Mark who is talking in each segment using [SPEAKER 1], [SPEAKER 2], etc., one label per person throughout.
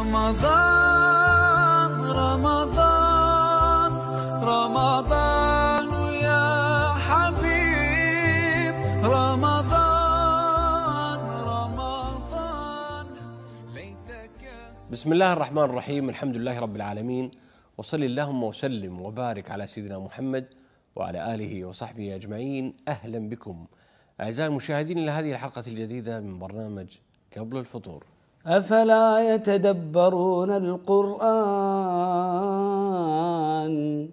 [SPEAKER 1] رمضان رمضان
[SPEAKER 2] رمضان يا حبيب رمضان
[SPEAKER 3] رمضان ليتك بسم الله الرحمن الرحيم الحمد لله رب العالمين وصلي اللهم وسلم وبارك على سيدنا محمد وعلى آله وصحبه أجمعين أهلا بكم أعزائي المشاهدين إلى هذه الحلقة الجديدة من برنامج قبل الفطور
[SPEAKER 1] أفلا يتدبرون القرآن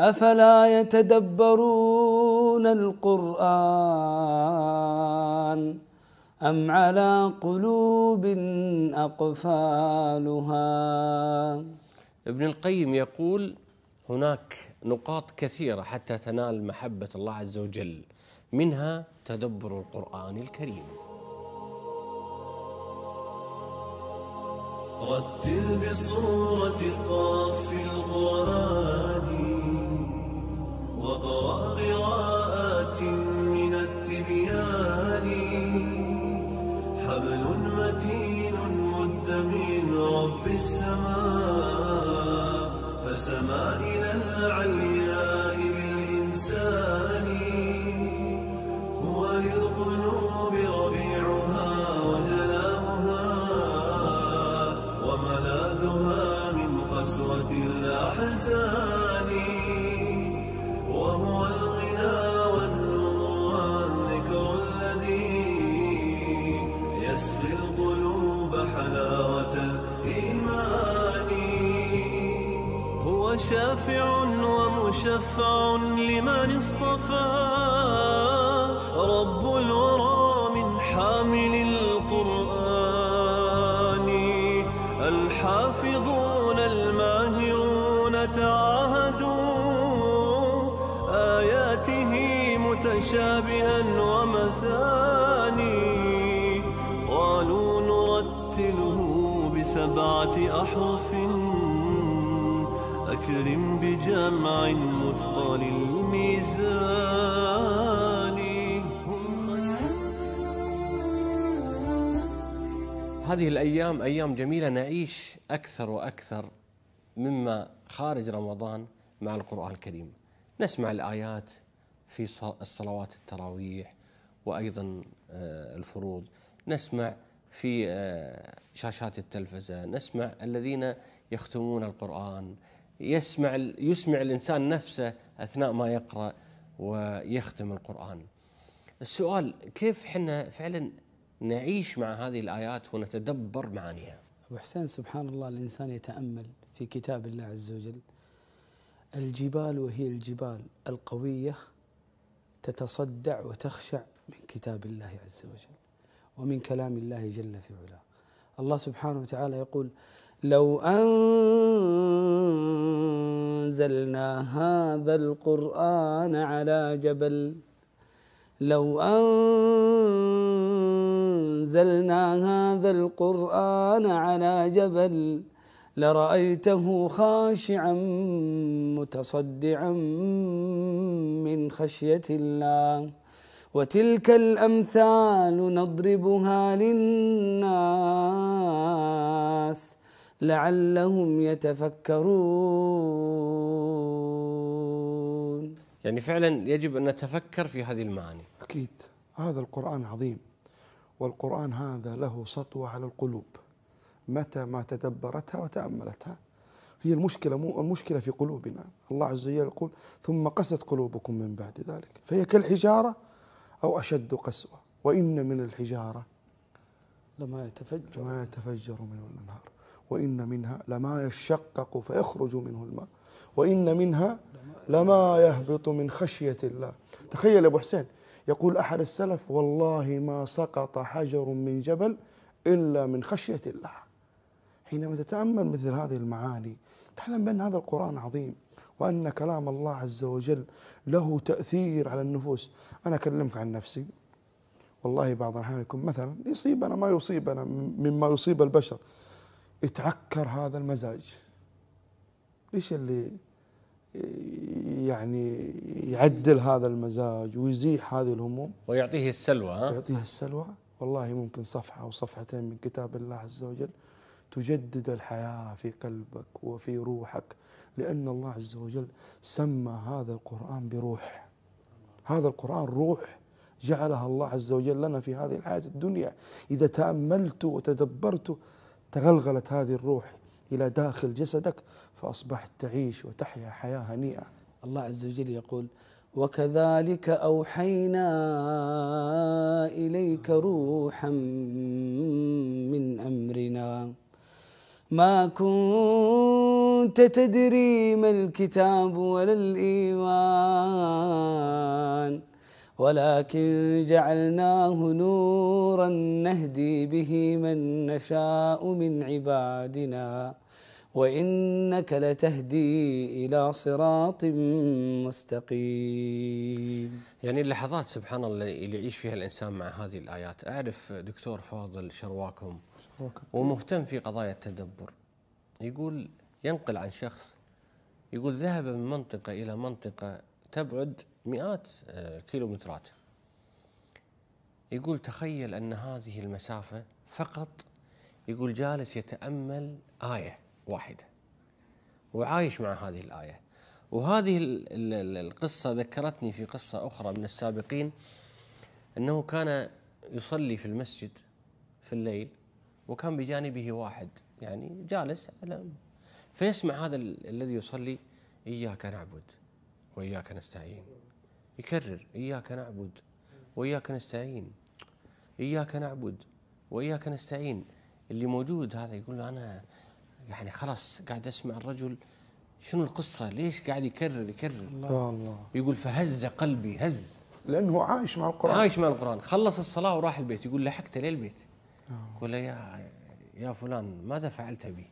[SPEAKER 1] أفلا يتدبرون القرآن أم على قلوب
[SPEAKER 3] أقفالها ابن القيم يقول هناك نقاط كثيرة حتى تنال محبة الله عز وجل منها تدبر القرآن الكريم
[SPEAKER 2] رتل بصورة قاف القرآن شافع ومشفع لمن اصطفى رب الورى من حامل القرآن الحافظون الماهرون تعاهدوا آياته متشابها ومثاني قالوا نرتله بسبعة أحرف فاكرم بجمع مثقل الميزان
[SPEAKER 3] هذه الأيام أيام جميلة نعيش أكثر وأكثر مما خارج رمضان مع القرآن الكريم نسمع الآيات في الصلوات التراويح وأيضا آه، الفروض نسمع في آه، شاشات التلفزة نسمع الذين يختمون القرآن يسمع يسمع الانسان نفسه اثناء ما يقرا ويختم القران. السؤال كيف احنا فعلا نعيش مع هذه الايات ونتدبر معانيها؟
[SPEAKER 1] ابو حسين سبحان الله الانسان يتامل في كتاب الله عز وجل. الجبال وهي الجبال القويه تتصدع وتخشع من كتاب الله عز وجل ومن كلام الله جل في علاه. الله سبحانه وتعالى يقول: لو أن أنزلنا هذا القرآن على جبل لو أنزلنا هذا القرآن على جبل لرأيته خاشعا متصدعا من خشية الله وتلك الأمثال نضربها للناس لعلهم يتفكرون
[SPEAKER 3] يعني فعلا يجب أن نتفكر في هذه المعاني
[SPEAKER 1] أكيد
[SPEAKER 4] هذا القرآن عظيم والقرآن هذا له سطوة على القلوب متى ما تدبرتها وتأملتها هي المشكلة مو المشكلة في قلوبنا الله عز وجل يقول ثم قست قلوبكم من بعد ذلك فهي كالحجارة أو أشد قسوة وإن من الحجارة لما يتفجر لما يتفجر منه الأنهار وإن منها لما يشقق فيخرج منه الماء وإن منها لما يهبط من خشية الله تخيل أبو حسين يقول أحد السلف والله ما سقط حجر من جبل إلا من خشية الله حينما تتأمل مثل هذه المعاني تعلم بأن هذا القرآن عظيم وأن كلام الله عز وجل له تأثير على النفوس أنا أكلمك عن نفسي والله بعض الأحيان يكون مثلا يصيبنا ما يصيبنا مما يصيب البشر يتعكر هذا المزاج ليش اللي يعني يعدل هذا المزاج ويزيح هذه الهموم
[SPEAKER 3] ويعطيه السلوى ها؟ يعطيه السلوى
[SPEAKER 4] والله ممكن صفحة أو صفحتين من كتاب الله عز وجل تجدد الحياة في قلبك وفي روحك لأن الله عز وجل سمى هذا القرآن بروح هذا القرآن روح جعلها الله عز وجل لنا في هذه الحياة الدنيا إذا تأملت وتدبرت تغلغلت هذه الروح إلى داخل جسدك فأصبحت تعيش وتحيا حياة هنيئة
[SPEAKER 1] الله عز وجل يقول وكذلك أوحينا إليك روحا من أمرنا ما كنت تدري ما الكتاب ولا الإيمان ولكن جعلناه نورا نهدي به من نشاء من عبادنا وانك لتهدي الى صراط
[SPEAKER 3] مستقيم. يعني اللحظات سبحان الله اللي يعيش فيها الانسان مع هذه الايات، اعرف دكتور فاضل شرواكم ومهتم في قضايا التدبر. يقول ينقل عن شخص يقول ذهب من منطقه الى منطقه تبعد مئات الكيلومترات آه، يقول تخيل أن هذه المسافة فقط يقول جالس يتأمل آية واحدة وعايش مع هذه الآية وهذه القصة ذكرتني في قصة أخرى من السابقين أنه كان يصلي في المسجد في الليل وكان بجانبه واحد يعني جالس على فيسمع هذا الذي يصلي إياك نعبد وإياك نستعين يكرر إياك نعبد وإياك نستعين إياك نعبد وإياك نستعين اللي موجود هذا يقول له أنا يعني خلاص قاعد أسمع الرجل شنو القصة ليش قاعد يكرر يكرر الله الله يقول فهز قلبي هز لأنه عايش مع القرآن عايش مع القرآن خلص الصلاة وراح البيت يقول لحقت للبيت آه. يقول له يا يا فلان ماذا فعلت بي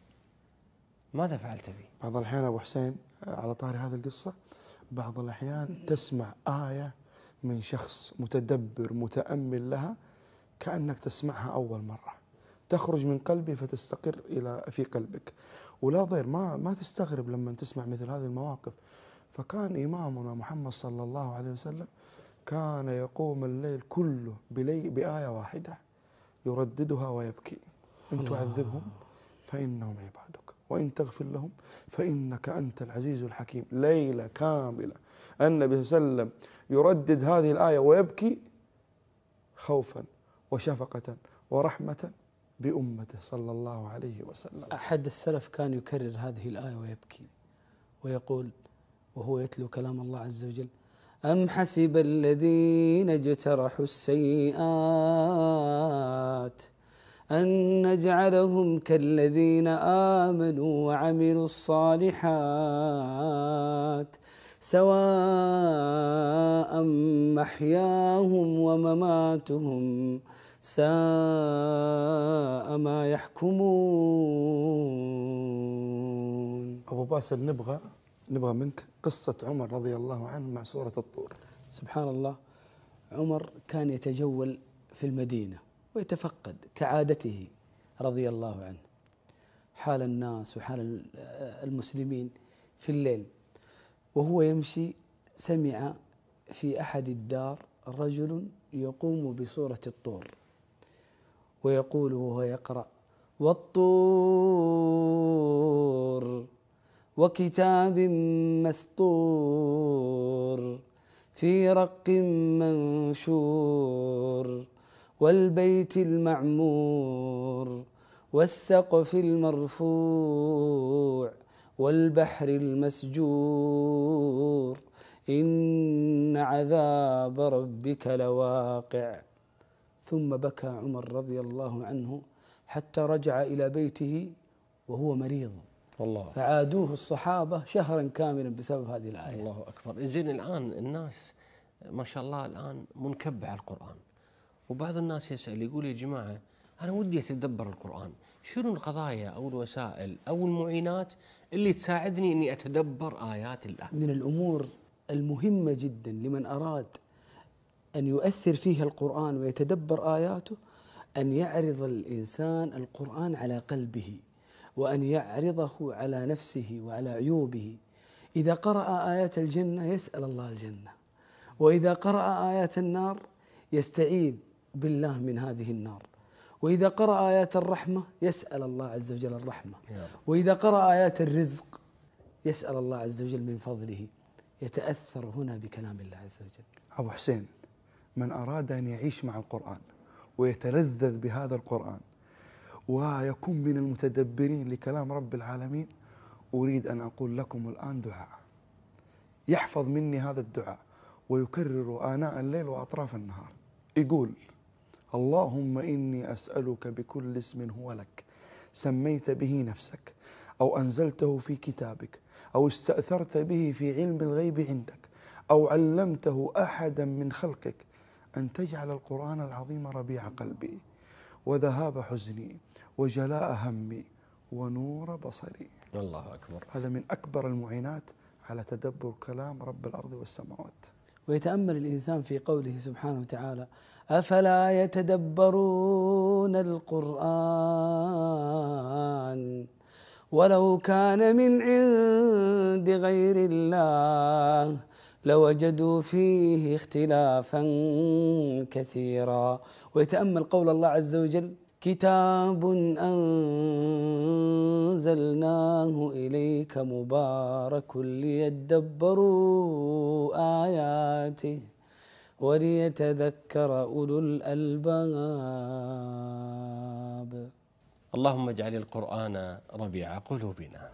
[SPEAKER 3] ماذا فعلت بي
[SPEAKER 4] بعض الأحيان أبو حسين على طاري هذه القصة بعض الأحيان تسمع آية من شخص متدبر متأمل لها كأنك تسمعها أول مرة تخرج من قلبي فتستقر إلى في قلبك ولا ضير ما ما تستغرب لما تسمع مثل هذه المواقف فكان إمامنا محمد صلى الله عليه وسلم كان يقوم الليل كله بلي بآية واحدة يرددها ويبكي إن تعذبهم فإنهم عبادك وإن تغفر لهم فإنك أنت العزيز الحكيم ليلة كاملة النبي صلى الله عليه وسلم يردد هذه الآية ويبكي خوفا وشفقة ورحمة بأمته صلى الله عليه
[SPEAKER 1] وسلم أحد السلف كان يكرر هذه الآية ويبكي ويقول وهو يتلو كلام الله عز وجل أم حسب الذين اجترحوا السيئات أن نجعلهم كالذين آمنوا وعملوا الصالحات سواء محياهم ومماتهم ساء ما يحكمون أبو باسل نبغى نبغى منك قصة عمر رضي الله عنه مع سورة الطور سبحان الله عمر كان يتجول في المدينة ويتفقد كعادته رضي الله عنه حال الناس وحال المسلمين في الليل وهو يمشي سمع في احد الدار رجل يقوم بصوره الطور ويقول وهو يقرا والطور وكتاب مسطور في رق منشور والبيت المعمور والسقف المرفوع والبحر المسجور إن عذاب ربك لواقع ثم بكى عمر رضي الله عنه حتى رجع إلى بيته
[SPEAKER 3] وهو مريض الله
[SPEAKER 1] فعادوه الصحابة شهرا كاملا بسبب هذه
[SPEAKER 3] الآية الله أكبر زين الآن الناس ما شاء الله الآن منكب على القرآن وبعض الناس يسال يقول يا جماعه انا ودي اتدبر القران، شنو القضايا او الوسائل او المعينات اللي تساعدني اني اتدبر ايات الله؟ من الامور
[SPEAKER 1] المهمه جدا لمن اراد ان يؤثر فيها القران ويتدبر اياته ان يعرض الانسان القران على قلبه وان يعرضه على نفسه وعلى عيوبه اذا قرأ ايات الجنه يسال الله الجنه واذا قرأ ايات النار يستعيذ بالله من هذه النار وإذا قرأ آيات الرحمة يسأل الله عز وجل الرحمة وإذا قرأ آيات الرزق يسأل الله عز وجل من فضله يتأثر هنا بكلام الله عز وجل أبو حسين من أراد أن يعيش
[SPEAKER 4] مع القرآن ويتلذذ بهذا القرآن ويكون من المتدبرين لكلام رب العالمين أريد أن أقول لكم الآن دعاء يحفظ مني هذا الدعاء ويكرر آناء الليل وأطراف النهار يقول اللهم إني أسألك بكل اسم هو لك سميت به نفسك أو أنزلته في كتابك أو استأثرت به في علم الغيب عندك أو علمته أحدا من خلقك أن تجعل القرآن العظيم ربيع قلبي وذهاب حزني وجلاء همي ونور بصري
[SPEAKER 3] الله أكبر
[SPEAKER 4] هذا من أكبر المعينات على تدبر
[SPEAKER 1] كلام رب الأرض والسماوات ويتامل الانسان في قوله سبحانه وتعالى افلا يتدبرون القران ولو كان من عند غير الله لوجدوا فيه اختلافا كثيرا ويتامل قول الله عز وجل كتاب أنزلناه إليك مبارك ليدبروا آياته وليتذكر أولو الألباب
[SPEAKER 3] اللهم اجعل القرآن ربيع قلوبنا